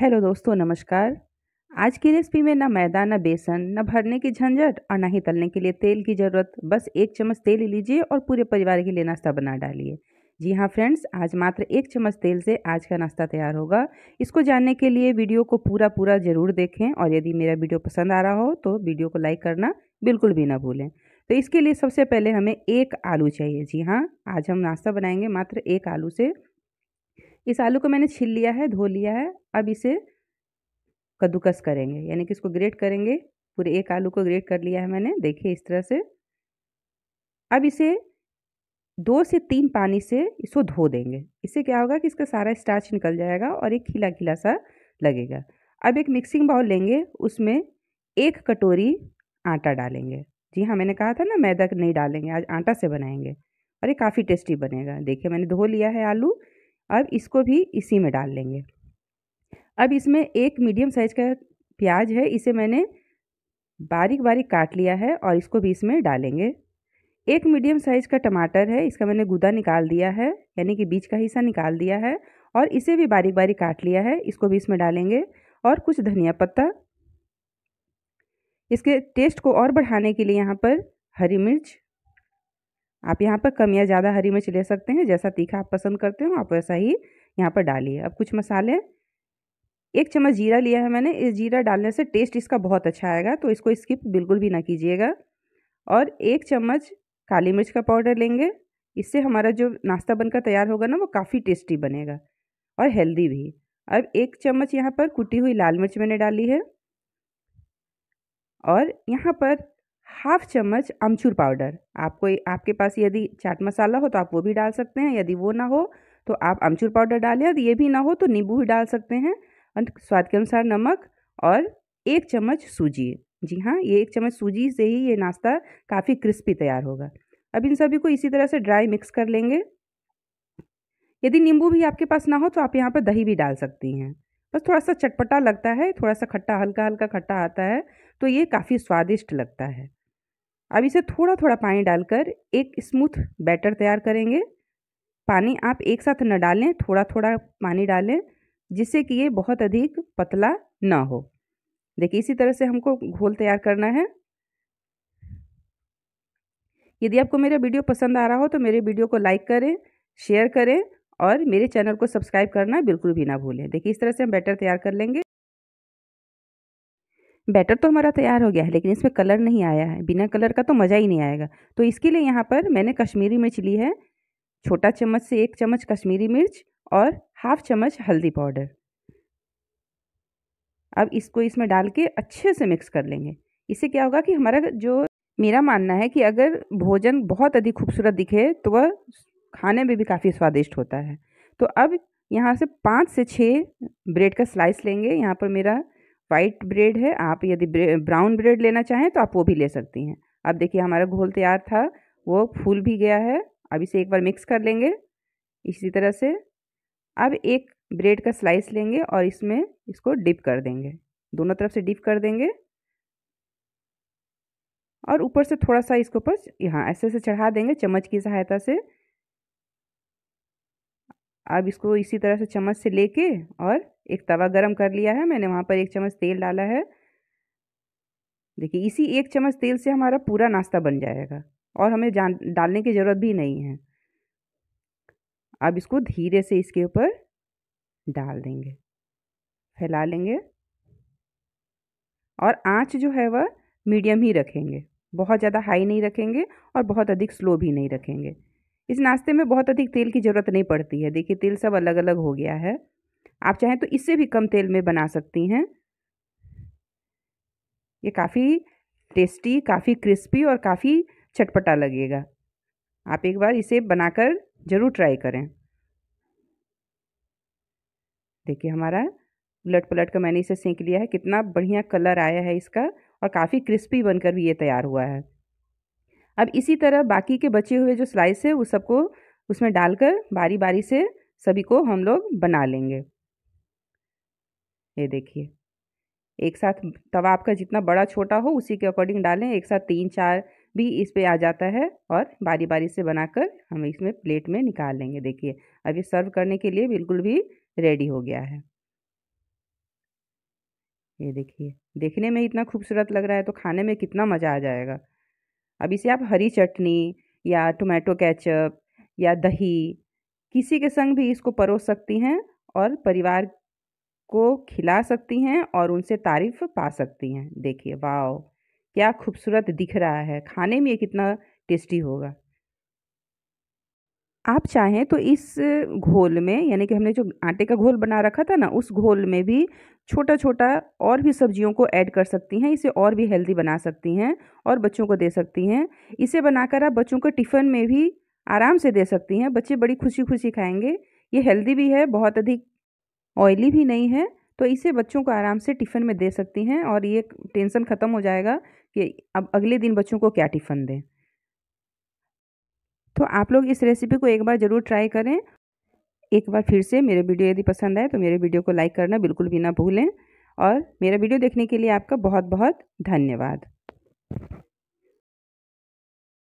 hello दोस्तों नमस्कार आज की रेसिपी में ना मैदा ना बेसन ना भरने की झंझट और ना ही तलने के लिए तेल की ज़रूरत बस एक चम्मच तेल लीजिए और पूरे परिवार के लिए नाश्ता बना डालिए जी हाँ फ्रेंड्स आज मात्र एक चम्मच तेल से आज का नाश्ता तैयार होगा इसको जानने के लिए वीडियो को पूरा पूरा ज़रूर देखें और यदि मेरा वीडियो पसंद आ रहा हो तो वीडियो को लाइक करना बिल्कुल भी ना भूलें तो इसके लिए सबसे पहले हमें एक आलू चाहिए जी हाँ आज हम नाश्ता बनाएंगे मात्र एक आलू से इस आलू को मैंने छील लिया है धो लिया है अब इसे कद्दूकस करेंगे यानी कि इसको ग्रेट करेंगे पूरे एक आलू को ग्रेट कर लिया है मैंने देखिए इस तरह से अब इसे दो से तीन पानी से इसको धो देंगे इससे क्या होगा कि इसका सारा स्टार्च निकल जाएगा और एक खिला खिला सा लगेगा अब एक मिक्सिंग बाउल लेंगे उसमें एक कटोरी आटा डालेंगे जी हाँ मैंने कहा था ना मैदा नहीं डालेंगे आज आटा से बनाएंगे और ये काफ़ी टेस्टी बनेगा देखिए मैंने धो लिया है आलू अब इसको भी इसी में डाल लेंगे अब इसमें एक मीडियम साइज का प्याज है इसे मैंने बारीक बारीक काट लिया है और इसको भी इसमें डालेंगे एक मीडियम साइज़ का टमाटर है इसका मैंने गुदा निकाल दिया है यानी कि बीज का हिस्सा निकाल दिया है और इसे भी बारीक बारीक काट लिया है इसको भी इसमें डालेंगे और कुछ धनिया पत्ता इसके टेस्ट को और बढ़ाने के लिए यहाँ पर हरी मिर्च आप यहाँ पर कम या ज़्यादा हरी मिर्च ले सकते हैं जैसा तीखा आप पसंद करते हो आप वैसा ही यहाँ पर डालिए अब कुछ मसाले एक चम्मच जीरा लिया है मैंने इस जीरा डालने से टेस्ट इसका बहुत अच्छा आएगा तो इसको स्किप बिल्कुल भी ना कीजिएगा और एक चम्मच काली मिर्च का पाउडर लेंगे इससे हमारा जो नाश्ता बनकर तैयार होगा ना वो काफ़ी टेस्टी बनेगा और हेल्दी भी अब एक चम्मच यहाँ पर कुटी हुई लाल मिर्च मैंने डाली है और यहाँ पर हाफ चम्मच अमचूर पाउडर आपको आपके पास यदि चाट मसाला हो तो आप वो भी डाल सकते हैं यदि वो ना हो तो आप अमचूर पाउडर डालें यदि ये भी ना हो तो नींबू भी डाल सकते हैं और स्वाद के अनुसार नमक और एक चम्मच सूजी जी हाँ ये एक चम्मच सूजी से ही ये नाश्ता काफ़ी क्रिस्पी तैयार होगा अब इन सभी को इसी तरह से ड्राई मिक्स कर लेंगे यदि नींबू भी आपके पास ना हो तो आप यहाँ पर दही भी डाल सकती हैं बस थोड़ा सा चटपटा लगता है थोड़ा सा खट्टा हल्का हल्का खट्टा आता है तो ये काफ़ी स्वादिष्ट लगता है अब इसे थोड़ा थोड़ा पानी डालकर एक स्मूथ बैटर तैयार करेंगे पानी आप एक साथ न डालें थोड़ा थोड़ा पानी डालें जिससे कि ये बहुत अधिक पतला ना हो देखिए इसी तरह से हमको घोल तैयार करना है यदि आपको मेरा वीडियो पसंद आ रहा हो तो मेरे वीडियो को लाइक करें शेयर करें और मेरे चैनल को सब्सक्राइब करना बिल्कुल भी ना भूलें देखिए इस तरह से हम बैटर तैयार कर लेंगे बैटर तो हमारा तैयार हो गया है लेकिन इसमें कलर नहीं आया है बिना कलर का तो मज़ा ही नहीं आएगा तो इसके लिए यहाँ पर मैंने कश्मीरी मिर्च ली है छोटा चम्मच से एक चम्मच कश्मीरी मिर्च और हाफ चम्मच हल्दी पाउडर अब इसको इसमें डाल के अच्छे से मिक्स कर लेंगे इससे क्या होगा कि हमारा जो मेरा मानना है कि अगर भोजन बहुत अधिक खूबसूरत दिखे तो वह खाने में भी काफ़ी स्वादिष्ट होता है तो अब यहाँ से पाँच से छः ब्रेड का स्लाइस लेंगे यहाँ पर मेरा वाइट ब्रेड है आप यदि ब्राउन ब्रेड लेना चाहें तो आप वो भी ले सकती हैं अब देखिए हमारा घोल तैयार था वो फूल भी गया है अब इसे एक बार मिक्स कर लेंगे इसी तरह से अब एक ब्रेड का स्लाइस लेंगे और इसमें इसको डिप कर देंगे दोनों तरफ से डिप कर देंगे और ऊपर से थोड़ा सा इसके ऊपर यहाँ ऐसे ऐसे चढ़ा देंगे चम्मच की सहायता से अब इसको इसी तरह से चम्मच से लेके और एक तवा गरम कर लिया है मैंने वहाँ पर एक चम्मच तेल डाला है देखिए इसी एक चम्मच तेल से हमारा पूरा नाश्ता बन जाएगा और हमें जान डालने की ज़रूरत भी नहीं है अब इसको धीरे से इसके ऊपर डाल देंगे फैला लेंगे और आँच जो है वह मीडियम ही रखेंगे बहुत ज़्यादा हाई नहीं रखेंगे और बहुत अधिक स्लो भी नहीं रखेंगे इस नाश्ते में बहुत अधिक तेल की ज़रूरत नहीं पड़ती है देखिए तेल सब अलग अलग हो गया है आप चाहें तो इससे भी कम तेल में बना सकती हैं ये काफ़ी टेस्टी काफ़ी क्रिस्पी और काफ़ी चटपटा लगेगा आप एक बार इसे बनाकर ज़रूर ट्राई करें देखिए हमारा उलट पलट कर मैंने इसे सेंक लिया है कितना बढ़िया कलर आया है इसका और काफ़ी क्रिस्पी बनकर भी ये तैयार हुआ है अब इसी तरह बाकी के बचे हुए जो स्लाइस है वो सबको उसमें डालकर बारी बारी से सभी को हम लोग बना लेंगे ये देखिए एक साथ तवा आपका जितना बड़ा छोटा हो उसी के अकॉर्डिंग डालें एक साथ तीन चार भी इस पे आ जाता है और बारी बारी से बनाकर हम इसमें प्लेट में निकाल लेंगे देखिए अब ये सर्व करने के लिए बिल्कुल भी रेडी हो गया है ये देखिए देखने में इतना खूबसूरत लग रहा है तो खाने में कितना मज़ा आ जाएगा अब इसे आप हरी चटनी या टोमेटो केचप या दही किसी के संग भी इसको परोस सकती हैं और परिवार को खिला सकती हैं और उनसे तारीफ पा सकती हैं देखिए वाओ क्या खूबसूरत दिख रहा है खाने में ये कितना टेस्टी होगा आप चाहें तो इस घोल में यानी कि हमने जो आटे का घोल बना रखा था ना उस घोल में भी छोटा छोटा और भी सब्जियों को ऐड कर सकती हैं इसे और भी हेल्दी बना सकती हैं और बच्चों को दे सकती हैं इसे बनाकर आप बच्चों को टिफ़िन में भी आराम से दे सकती हैं बच्चे बड़ी खुशी खुशी खाएंगे ये हेल्दी भी है बहुत अधिक ऑयली भी नहीं है तो इसे बच्चों को आराम से टिफ़िन में दे सकती हैं और ये टेंशन ख़त्म हो जाएगा कि अब अगले दिन बच्चों को क्या टिफ़िन दें तो आप लोग इस रेसिपी को एक बार ज़रूर ट्राई करें एक बार फिर से मेरे वीडियो यदि पसंद आए तो मेरे वीडियो को लाइक करना बिल्कुल भी ना भूलें और मेरा वीडियो देखने के लिए आपका बहुत बहुत धन्यवाद